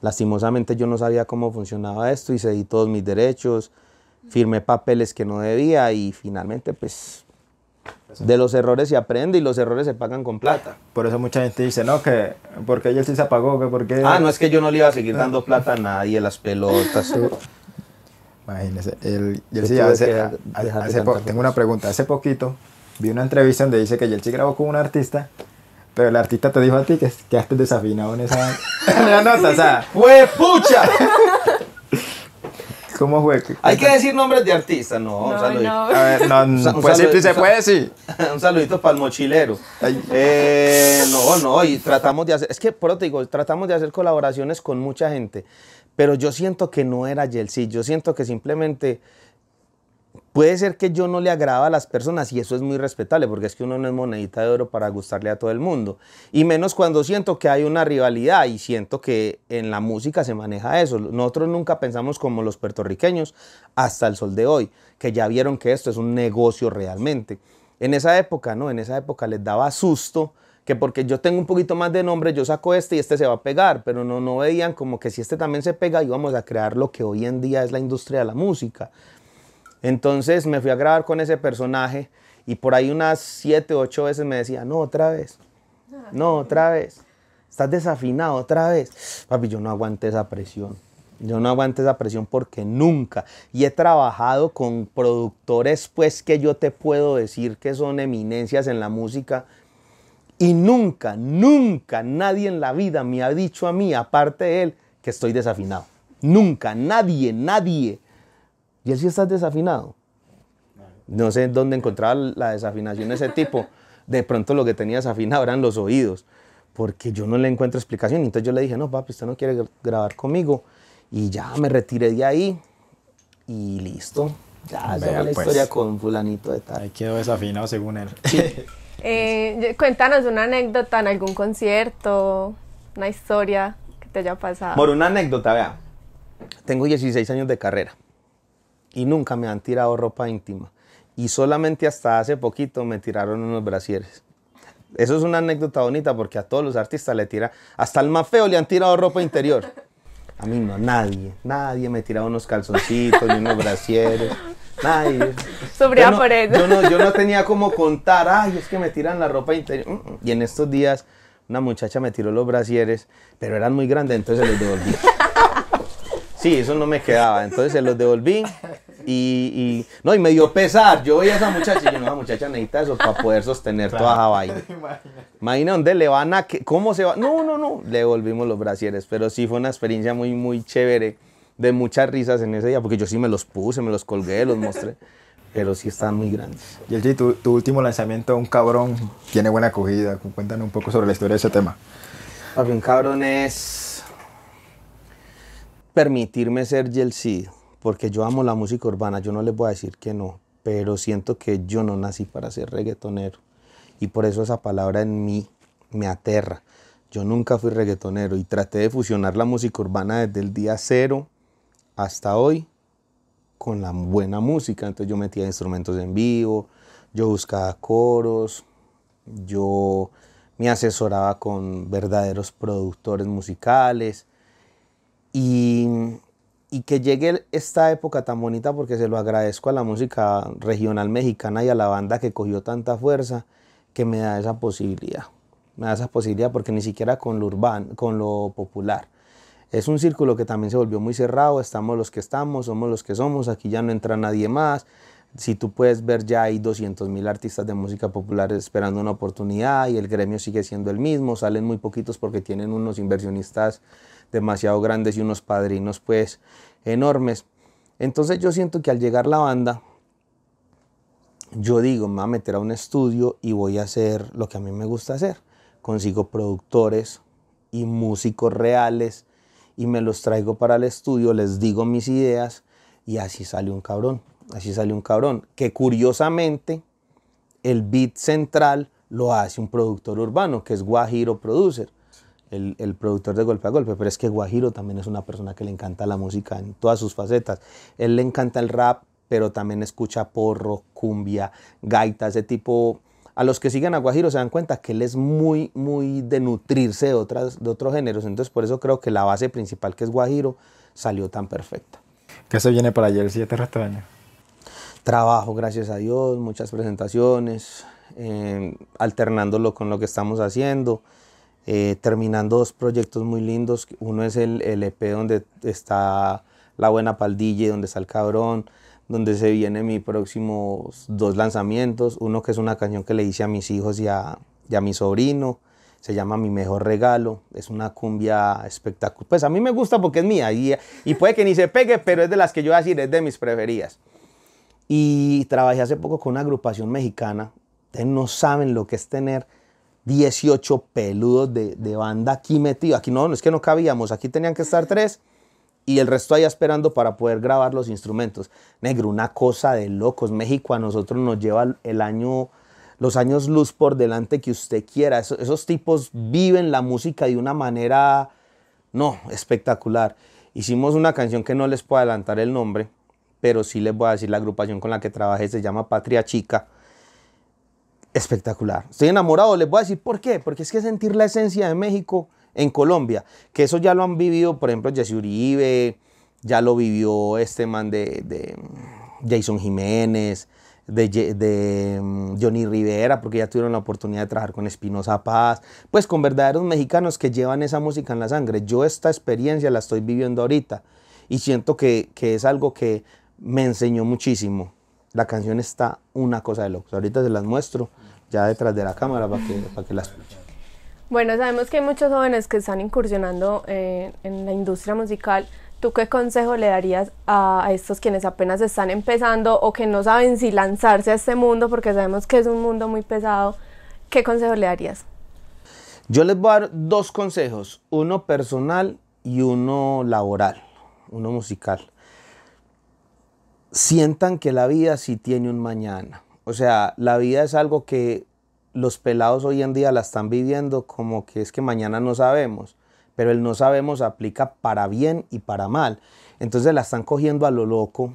Lastimosamente yo no sabía cómo funcionaba esto y cedí todos mis derechos, firmé papeles que no debía y finalmente pues de los errores se aprende y los errores se pagan con plata. Por eso mucha gente dice, no, que porque él sí se apagó, que porque... Ah, no, es que yo no le iba a seguir ah. dando plata a nadie, las pelotas. *laughs* Imagínese, él, sí, hace, tengo una pregunta, hace poquito vi una entrevista donde dice que Yeltsin grabó con un artista, pero el artista te dijo a ti que quedaste desafinado *laughs* en esa, nota, o sea... *laughs* ¿Cómo fue? Hay que decir nombres de artistas, no. un saludito. A ver, no, *laughs* pues se puede, decir? *laughs* Un saludito para el mochilero. Eh, no, no, y tratamos de hacer, es que por otro te digo, tratamos de hacer colaboraciones con mucha gente, pero yo siento que no era Yelsi, yo siento que simplemente Puede ser que yo no le agrada a las personas y eso es muy respetable porque es que uno no es monedita de oro para gustarle a todo el mundo. Y menos cuando siento que hay una rivalidad y siento que en la música se maneja eso. Nosotros nunca pensamos como los puertorriqueños hasta el sol de hoy, que ya vieron que esto es un negocio realmente. En esa época, ¿no? En esa época les daba susto que porque yo tengo un poquito más de nombre, yo saco este y este se va a pegar, pero no, no veían como que si este también se pega íbamos a crear lo que hoy en día es la industria de la música. Entonces me fui a grabar con ese personaje y por ahí unas siete, ocho veces me decía, no, otra vez, ah, no, otra vez, estás desafinado otra vez. Papi, yo no aguanté esa presión. Yo no aguanto esa presión porque nunca. Y he trabajado con productores, pues, que yo te puedo decir que son eminencias en la música. Y nunca, nunca nadie en la vida me ha dicho a mí, aparte de él, que estoy desafinado. Nunca, nadie, nadie. Y él sí está desafinado. No sé dónde encontrar la desafinación de ese tipo. De pronto lo que tenía desafinado eran los oídos, porque yo no le encuentro explicación. Entonces yo le dije, no, papi, usted no quiere grabar conmigo. Y ya me retiré de ahí y listo. Ya, esa la pues. historia con fulanito de tal. Ahí quedó desafinado según él. *laughs* Eh, cuéntanos una anécdota en algún concierto, una historia que te haya pasado. Por una anécdota, vea. Tengo 16 años de carrera y nunca me han tirado ropa íntima. Y solamente hasta hace poquito me tiraron unos brasieres. Eso es una anécdota bonita porque a todos los artistas le tira, hasta al más feo le han tirado ropa interior. A mí no, nadie, nadie me tiraba unos calzoncitos ni unos brasieres. Nadie. Sobre yo Yo no, yo no tenía como contar, ay, es que me tiran la ropa interior. Mm, mm. Y en estos días una muchacha me tiró los brasieres, pero eran muy grandes, entonces se los devolví. Sí, eso no me quedaba, entonces se los devolví y, no, y me dio pesar. Yo veía a esa muchacha y yo, no, esa muchacha necesita eso para poder sostener toda esa vaina. *laughs* Imagina dónde le van a, cómo se va. No, no, no. Le volvimos los brasieres, pero sí fue una experiencia muy, muy chévere, de muchas risas en ese día, porque yo sí me los puse, me los colgué, los mostré. pero sí están muy grandes. y tu, tu último lanzamiento, Un Cabrón, tiene buena acogida. Cuéntanos un poco sobre la historia de ese tema. Un Cabrón es permitirme ser yeltsin porque yo amo la música urbana, yo no les voy a decir que no, pero siento que yo no nací para ser reggaetonero y por eso esa palabra en mí me aterra. Yo nunca fui reggaetonero y traté de fusionar la música urbana desde el día cero hasta hoy con la buena música. Entonces yo metía instrumentos en vivo, yo buscaba coros, yo me asesoraba con verdaderos productores musicales y y que llegue esta época tan bonita porque se lo agradezco a la música regional mexicana y a la banda que cogió tanta fuerza que me da esa posibilidad. Me da esa posibilidad porque ni siquiera con lo urbano, con lo popular. Es un círculo que también se volvió muy cerrado, estamos los que estamos, somos los que somos, aquí ya no entra nadie más. Si tú puedes ver, ya hay 200 mil artistas de música popular esperando una oportunidad y el gremio sigue siendo el mismo, salen muy poquitos porque tienen unos inversionistas demasiado grandes y unos padrinos pues enormes. Entonces yo siento que al llegar la banda, yo digo, me voy a meter a un estudio y voy a hacer lo que a mí me gusta hacer. Consigo productores y músicos reales y me los traigo para el estudio, les digo mis ideas y así sale un cabrón. Así sale un cabrón. Que curiosamente el beat central lo hace un productor urbano, que es Guajiro Producer el, productor de Golpe a Golpe, pero es que Guajiro también es una persona que le encanta la música en todas sus facetas. Él le encanta el rap, pero también escucha porro, cumbia, gaita, ese tipo. A los que siguen a Guajiro se dan cuenta que él es muy, muy de nutrirse de, otras, de otros géneros. Entonces, por eso creo que la base principal que es Guajiro salió tan perfecta. ¿Qué se viene para ayer el 7 resto de año? Trabajo, gracias a Dios, muchas presentaciones, eh, alternándolo con lo que estamos haciendo eh, terminando dos proyectos muy lindos. Uno es el, EP e donde está La Buena y donde está El Cabrón, donde se vienen mis próximos dos lanzamientos. Uno que es una canción que le hice a mis hijos y a, mi sobrino. Se llama Mi Mejor Regalo. Es una cumbia espectacular. Pues a mí me gusta porque es mía y, y puede que ni se pegue, pero es de las que yo voy a decir, es de mis preferidas. Y trabajé hace poco con una agrupación mexicana. Ustedes no saben lo que es tener 18 peludos de, de banda aquí metidos. Aquí no, no es que no cabíamos, aquí tenían que estar tres y el resto allá esperando para poder grabar los instrumentos. Negro, una cosa de locos. México a nosotros nos lleva el año, los años luz por delante que usted quiera. Esos, esos tipos viven la música de una manera, no, espectacular. Hicimos una canción que no les puedo adelantar el nombre, pero sí les voy a decir la agrupación con la que trabajé, se llama Patria Chica espectacular. Estoy enamorado, les voy a decir por qué, porque es que sentir la esencia de México en Colombia, que eso ya lo han vivido, por ejemplo, Jesse Uribe, ya lo vivió este man de, mm, Jason Jiménez, de, de, mm, Johnny Rivera, porque ya tuvieron la oportunidad de trabajar con Espinosa Paz, pues con verdaderos mexicanos que llevan esa música en la sangre. Yo esta experiencia la estoy viviendo ahorita y siento que, que es algo que me enseñó muchísimo. La canción está una cosa de locos. Ahorita se las muestro ya detrás de la cámara para que, para que la escuchen. Bueno, sabemos que hay muchos jóvenes que están incursionando eh, en la industria musical. ¿Tú qué consejo le darías a, estos quienes apenas están empezando o que no saben si lanzarse a este mundo porque sabemos que es un mundo muy pesado? ¿Qué consejo le darías? Yo les voy a dar dos consejos, uno personal y uno laboral, uno musical. Sientan que la vida sí tiene un mañana. O sea, la vida es algo que los pelados hoy en día la están viviendo como que es que mañana no sabemos, pero el no sabemos aplica para bien y para mal. Entonces la están cogiendo a lo loco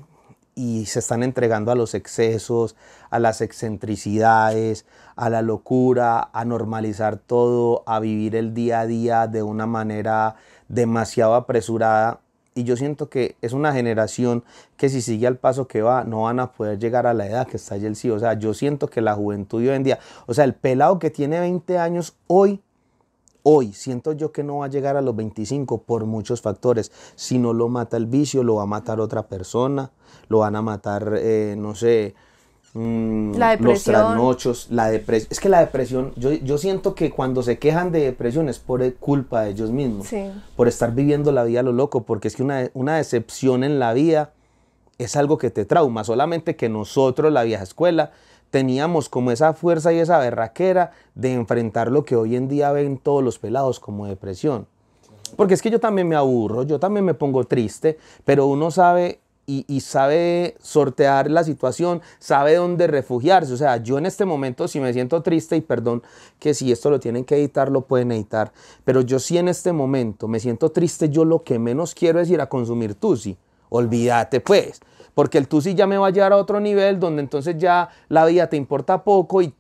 y se están entregando a los excesos, a las excentricidades, a la locura, a normalizar todo, a vivir el día a día de una manera demasiado apresurada y yo siento que es una generación que si sigue al paso que va, no van a poder llegar a la edad que está el sí. O sea, yo siento que la juventud hoy en día, o sea, el pelado que tiene 20 años hoy, hoy, siento yo que no va a llegar a los 25 por muchos factores. Si no lo mata el vicio, lo va a matar otra persona, lo van a matar, eh, no sé, Mm, la depresión. los trasnochos, la depresión. Es que la depresión, yo, siento que cuando se quejan de depresión es por culpa de ellos mismos, por estar viviendo la vida a lo loco, porque es que una, una decepción en la vida es algo que te trauma, solamente que nosotros, la vieja escuela, teníamos como esa fuerza y esa berraquera de enfrentar lo que hoy en día ven todos los pelados como depresión. Porque es que yo también me aburro, yo también me pongo triste, pero uno sabe y, sabe sortear la situación, sabe dónde refugiarse. O sea, yo en este momento, si me siento triste, y perdón que si esto lo tienen que editar, lo pueden editar, pero yo sí en este momento me siento triste, yo lo que menos quiero es ir a consumir Tusi. Olvídate pues, porque el Tusi ya me va a llevar a otro nivel donde entonces ya la vida te importa poco y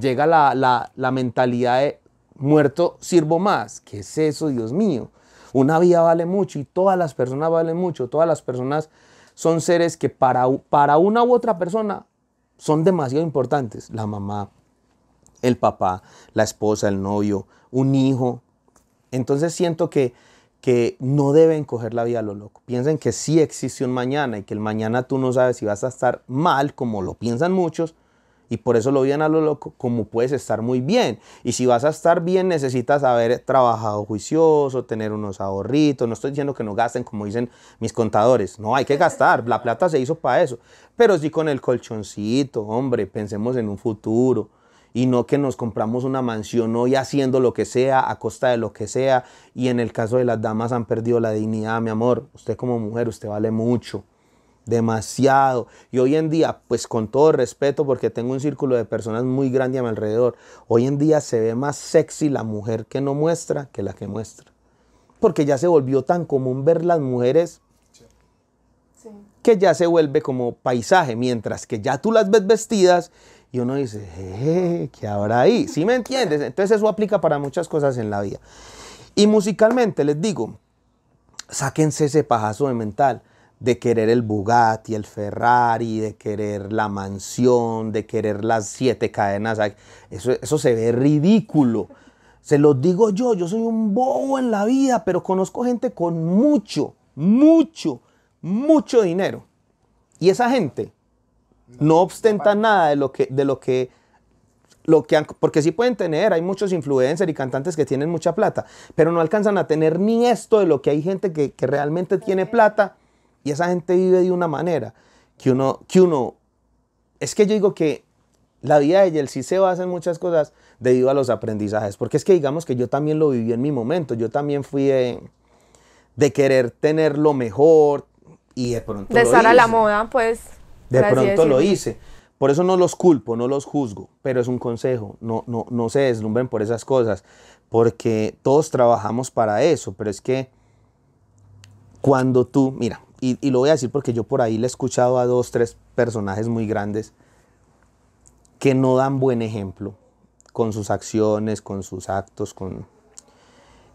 llega la, la mentalidad de muerto sirvo más. ¿Qué es eso, Dios mío? Una vida vale mucho y todas las personas valen mucho, todas las personas son seres que para, una u otra persona son demasiado importantes. La mamá, el papá, la esposa, el novio, un hijo. Entonces siento que, que no deben coger la vida a lo loco. Piensen que sí existe un mañana y que el mañana tú no sabes si vas a estar mal, como lo piensan muchos, y por eso lo viven a lo loco, como puedes estar muy bien. Y si vas a estar bien, necesitas haber trabajado juicioso, tener unos ahorritos. No estoy diciendo que no gasten, como dicen mis contadores. No, hay que gastar. La plata se hizo para eso. Pero sí con el colchoncito, hombre, pensemos en un futuro. Y no que nos compramos una mansión hoy haciendo lo que sea, a costa de lo que sea. Y en el caso de las damas han perdido la dignidad, mi amor. Usted como mujer, usted vale mucho demasiado. Y hoy en día, pues con todo respeto, porque tengo un círculo de personas muy grande a mi alrededor, hoy en día se ve más sexy la mujer que no muestra que la que muestra. Porque ya se volvió tan común ver las mujeres que ya se vuelve como paisaje, mientras que ya tú las ves vestidas y uno dice, que eh, ¿qué habrá ahí? ¿Sí me entiendes? Entonces eso aplica para muchas cosas en la vida. Y musicalmente les digo, sáquense ese pajazo de mental de querer el Bugatti, el Ferrari, de querer la mansión, de querer las siete cadenas. Eso, eso se ve ridículo. Se lo digo yo, yo soy un bobo en la vida, pero conozco gente con mucho, mucho, mucho dinero. Y esa gente no, ostenta nada de lo que, de lo que, lo que porque sí pueden tener, hay muchos influencers y cantantes que tienen mucha plata, pero no alcanzan a tener ni esto de lo que hay gente que, que realmente tiene plata y esa gente vive de una manera que uno, que uno, es que yo digo que la vida de Yeltsin se basa en muchas cosas debido a los aprendizajes, porque es que digamos que yo también lo viví en mi momento, yo también fui de, querer tener lo mejor y de pronto... De lo estar a la moda, pues... De pronto lo hice. Por eso no los culpo, no los juzgo, pero es un consejo, no, no, no se deslumbren por esas cosas, porque todos trabajamos para eso, pero es que cuando tú, mira, y, lo voy a decir porque yo por ahí le he escuchado a dos, tres personajes muy grandes que no dan buen ejemplo con sus acciones, con sus actos, con...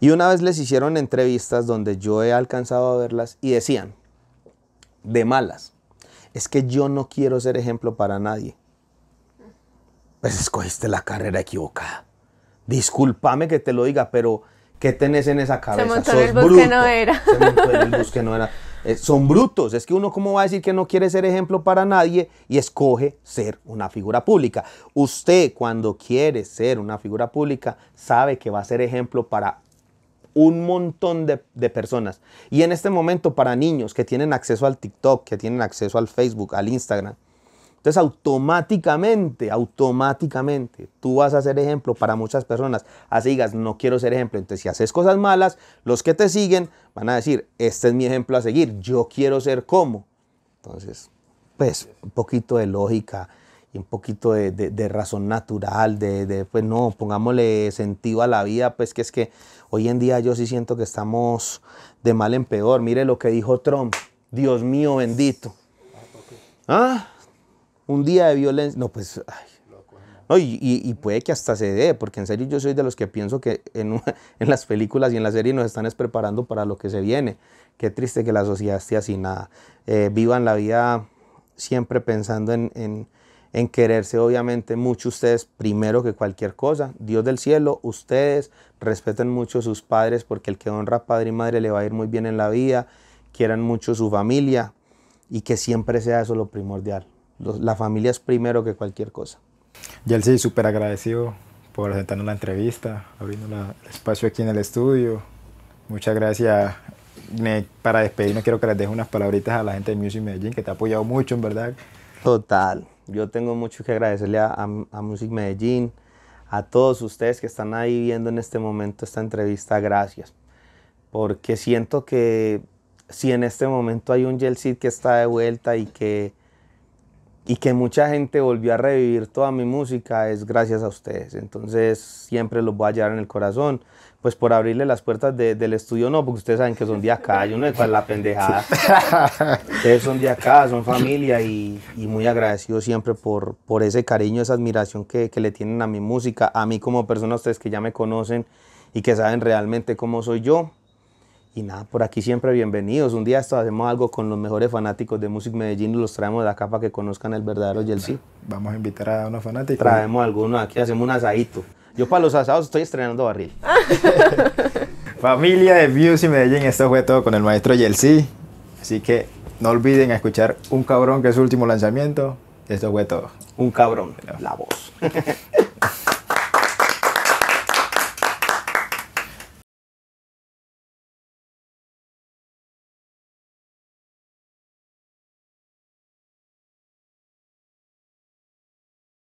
Y una vez les hicieron entrevistas donde yo he alcanzado a verlas y decían, de malas, es que yo no quiero ser ejemplo para nadie. Pues escogiste la carrera equivocada. Discúlpame que te lo diga, pero ¿qué tenés en esa cabeza? Se montó que no era. Se montó en el bus que no era. Eh, son brutos. Es que uno cómo va a decir que no quiere ser ejemplo para nadie y escoge ser una figura pública. Usted cuando quiere ser una figura pública sabe que va a ser ejemplo para un montón de, personas. Y en este momento para niños que tienen acceso al TikTok, que tienen acceso al Facebook, al Instagram, entonces automáticamente, automáticamente, tú vas a ser ejemplo para muchas personas. Así digas, no quiero ser ejemplo. Entonces si haces cosas malas, los que te siguen van a decir, este es mi ejemplo a seguir, yo quiero ser como. Entonces, pues un poquito de lógica y un poquito de, razón natural, de, de, pues no, pongámosle sentido a la vida, pues que es que hoy en día yo sí siento que estamos de mal en peor. Mire lo que dijo Trump, Dios mío bendito. ¿Ah? un día de violencia, no, pues, ay. No, y, puede que hasta se dé, porque en serio yo soy de los que pienso que en, *laughs* las películas y en la serie nos están preparando para lo que se viene. Qué triste que la sociedad esté así, nada. Eh, vivan la vida siempre pensando en, quererse, obviamente, mucho ustedes primero que cualquier cosa. Dios del cielo, ustedes respeten mucho a sus padres, porque el que honra a padre y madre le va a ir muy bien en la vida. Quieran mucho su familia y que siempre sea eso lo primordial la familia es primero que cualquier cosa. Yelsi, súper agradecido por aceptarnos la entrevista, abriendo el espacio aquí en el estudio. Muchas gracias. para despedirme quiero que les deje unas palabritas a la gente de Music Medellín, que te ha apoyado mucho, en verdad. Total. Yo tengo mucho que agradecerle a, Music Medellín, a todos ustedes que están ahí viendo en este momento esta entrevista. Gracias. Porque siento que si en este momento hay un Yeltsin que está de vuelta y que y que mucha gente volvió a revivir toda mi música es gracias a ustedes. Entonces siempre los voy a llevar en el corazón. Pues por abrirle las puertas del estudio no, porque ustedes saben que son de acá, yo no es para la pendejada. *laughs* ustedes son de acá, son familia y, muy agradecido siempre por, por ese cariño, esa admiración que, que le tienen a mi música, a mí como persona, ustedes que ya me conocen y que saben realmente cómo soy yo. Y nada, por aquí siempre bienvenidos. Un día hacemos algo con los mejores fanáticos de Music Medellín y los traemos de acá para que conozcan el verdadero Yelsi. Vamos a invitar a unos fanáticos. Traemos algunos aquí, hacemos un asadito. Yo para los asados estoy estrenando barril. *laughs* Familia de Music Medellín, esto fue todo con el maestro Yelsi. Así que no olviden escuchar Un Cabrón, que es su último lanzamiento. Esto fue todo. Un Cabrón, la voz. *laughs*